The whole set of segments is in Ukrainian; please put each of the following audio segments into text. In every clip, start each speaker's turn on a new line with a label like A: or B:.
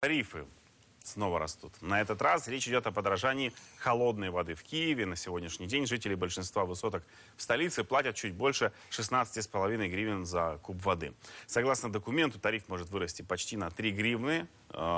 A: тарифи. снова растут. На этот раз речь идет о подражании холодной воды в Киеве. На сегодняшний день жители большинства высоток в столице платят чуть больше 16,5 гривен за куб воды. Согласно документу, тариф может вырасти почти на 3 гривны, э,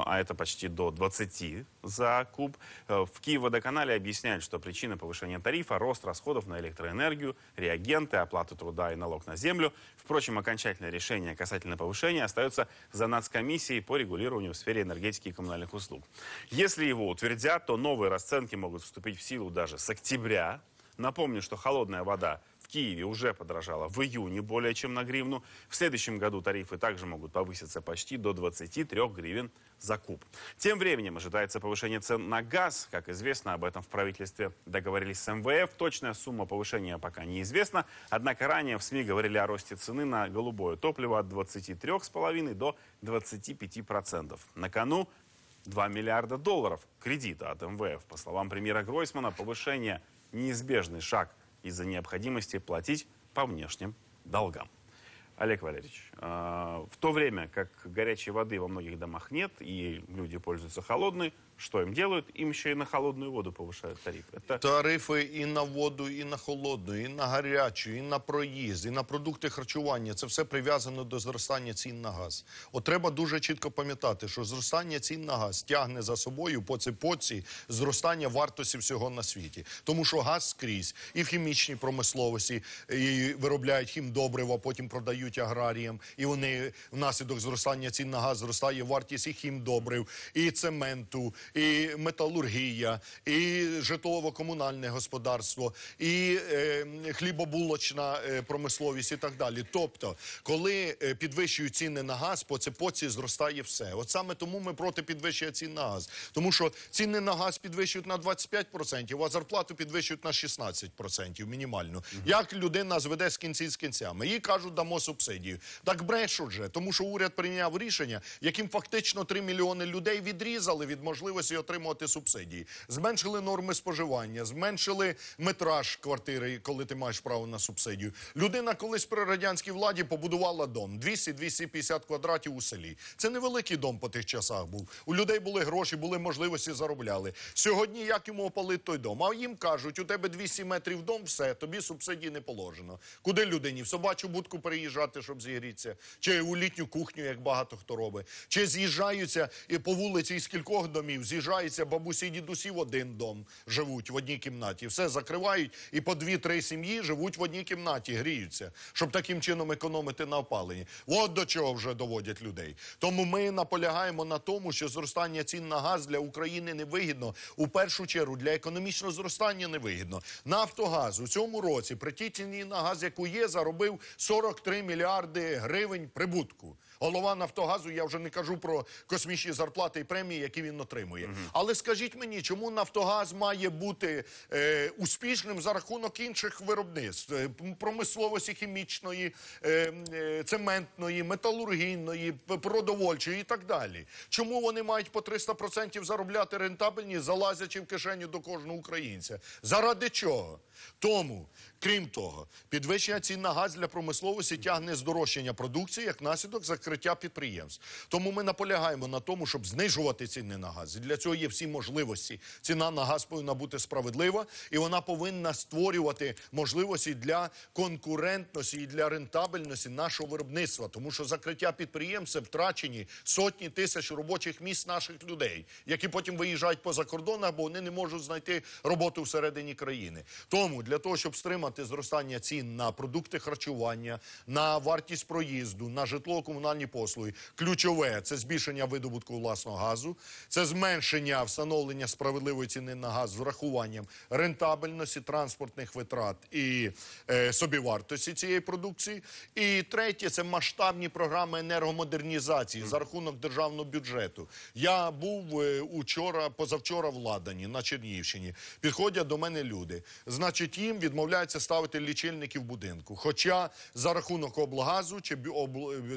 A: а это почти до 20 за куб. Э, в киево Киевводоканале объясняют, что причина повышения тарифа – рост расходов на электроэнергию, реагенты, оплату труда и налог на землю. Впрочем, окончательное решение касательно повышения остается за нацкомиссией по регулированию в сфере энергетики и коммунальных услуг году. Если его утвердят, то новые расценки могут вступить в силу даже с октября. Напомню, что холодная вода в Киеве уже подорожала в июне более чем на гривну. В следующем году тарифы также могут повыситься почти до 23 гривен за куб. Тем временем ожидается повышение цен на газ. Как известно, об этом в правительстве договорились с МВФ. Точная сумма повышения пока неизвестна. Однако ранее в СМИ говорили о росте цены на голубое топливо от 23,5 до 25%. На кону 2 миллиарда долларов кредита от МВФ. По словам премьера Гройсмана, повышение – неизбежный шаг из-за необходимости платить по внешним долгам. Олег Валерьевич, э, в то время как горячей воды во многих домах нет и люди пользуются холодной, что им делают? Им еще и на холодную воду повышают тариф. Это...
B: Тарифы и на воду, и на холодную, и на гарячу, і на проїзд, і на продукти харчування. Це все прив'язано до зростання цін на газ. От треба дуже чітко пам'ятати, що зростання цін на газ тягне за собою по цепоці зростання вартості всього на світі, тому що газ скрізь і в хімічній промисловості і виробляють добрива. потім продають аграріям, і вони внаслідок зростання цін на газ зростає вартість і хім добрив, і цементу і металургія, і житлово-комунальне господарство, і е, хлібобулочна е, промисловість, і так далі. Тобто, коли е, підвищують ціни на газ, по цепоці зростає все. От саме тому ми проти підвищення цін на газ, тому що ціни на газ підвищують на 25%, а зарплату підвищують на 16% мінімально. Угу. Як людина зведе з кінці з кінцями, їй кажуть, дамо субсидію. Так брешуть же, тому що уряд прийняв рішення, яким фактично 3 мільйони людей відрізали від можливості можливості отримувати субсидії, зменшили норми споживання, зменшили метраж квартири, коли ти маєш право на субсидію. Людина колись при радянській владі побудувала дом 200-250 квадратів у селі. Це невеликий дом по тих часах був. У людей були гроші, були можливості заробляли. Сьогодні як йому опалити той дом? А їм кажуть, у тебе 200 метрів дом, все тобі субсидії не положено. Куди людині в собачу будку переїжджати, щоб зігрітися, чи у літню кухню, як багато хто робить, чи з'їжджаються і по вулиці із кількох домів. З'їжджається бабусі і дідусі в один дом живуть в одній кімнаті. Все закривають і по дві-три сім'ї живуть в одній кімнаті, гріються, щоб таким чином економити на опаленні. От до чого вже доводять людей. Тому ми наполягаємо на тому, що зростання цін на газ для України невигідно. У першу чергу для економічного зростання невигідно. Нафтогаз у цьому році при тій ціні на газ, яку є, заробив 43 мільярди гривень прибутку голова Нафтогазу. Я вже не кажу про космічні зарплати і премії, які він отримує. Угу. Але скажіть мені, чому Нафтогаз має бути е, успішним за рахунок інших виробництв е, промисловості хімічної, е, е, цементної, металургійної, продовольчої і так далі? Чому вони мають по 300% заробляти рентабельні, залазячи в кишеню до кожного українця? Заради чого? Тому, крім того, підвищення цін на газ для промисловості тягне здорожчання продукції як наслідок закриття підприємств. Тому ми наполягаємо на тому, щоб знижувати ціни на газ. І Для цього є всі можливості. Ціна на газ повинна бути справедлива, і вона повинна створювати можливості для конкурентності і для рентабельності нашого виробництва, тому що закриття підприємств втрачені сотні тисяч робочих місць наших людей, які потім виїжджають поза кордон, або вони не можуть знайти роботу всередині країни. Тому цілому для того, щоб стримати зростання цін на продукти харчування, на вартість проїзду, на житло-комунальні послуги, ключове це збільшення видобутку власного газу, це зменшення встановлення справедливої ціни на газ з врахуванням рентабельності транспортних витрат і е, собівартості цієї продукції. І третє це масштабні програми енергомодернізації за рахунок державного бюджету. Я був е, учора, позавчора в Ладані на Чернігівщині. Підходять до мене люди. Значить значить їм відмовляються ставити лічильники в будинку. Хоча за рахунок облгазу чи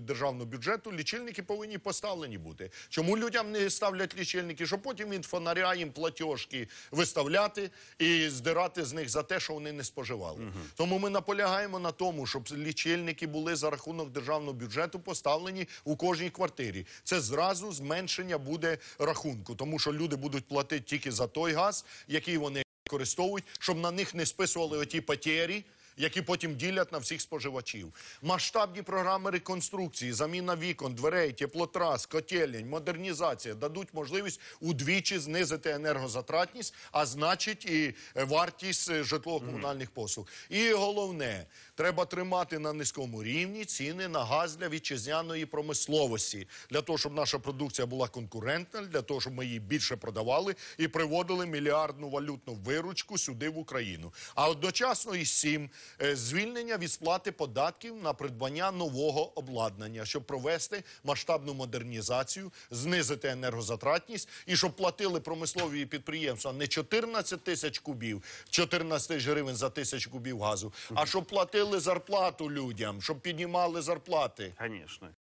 B: державного бюджету лічильники повинні поставлені бути. Чому людям не ставлять лічильники? Щоб потім від фонаря їм платежки виставляти і здирати з них за те, що вони не споживали. Угу. Тому ми наполягаємо на тому, щоб лічильники були за рахунок державного бюджету поставлені у кожній квартирі. Це зразу зменшення буде рахунку, тому що люди будуть платити тільки за той газ, який вони використовують, щоб на них не списували оті патєрі, які потім ділять на всіх споживачів. Масштабні програми реконструкції, заміна вікон, дверей, теплотрас, котельень, модернізація дадуть можливість удвічі знизити енергозатратність, а значить, і е, вартість е, житлово-комунальних послуг. І головне, треба тримати на низькому рівні ціни на газ для вітчизняної промисловості, для того, щоб наша продукція була конкурентна, для того, щоб ми її більше продавали і приводили мільярдну валютну виручку сюди в Україну. А одночасно і сім Е, звільнення від сплати податків на придбання нового обладнання, щоб провести масштабну модернізацію, знизити енергозатратність і щоб платили промислові підприємства не 14 тисяч кубів, 14 тисяч гривень за тисячу кубів газу, а щоб платили зарплату людям, щоб піднімали зарплати. Звісно.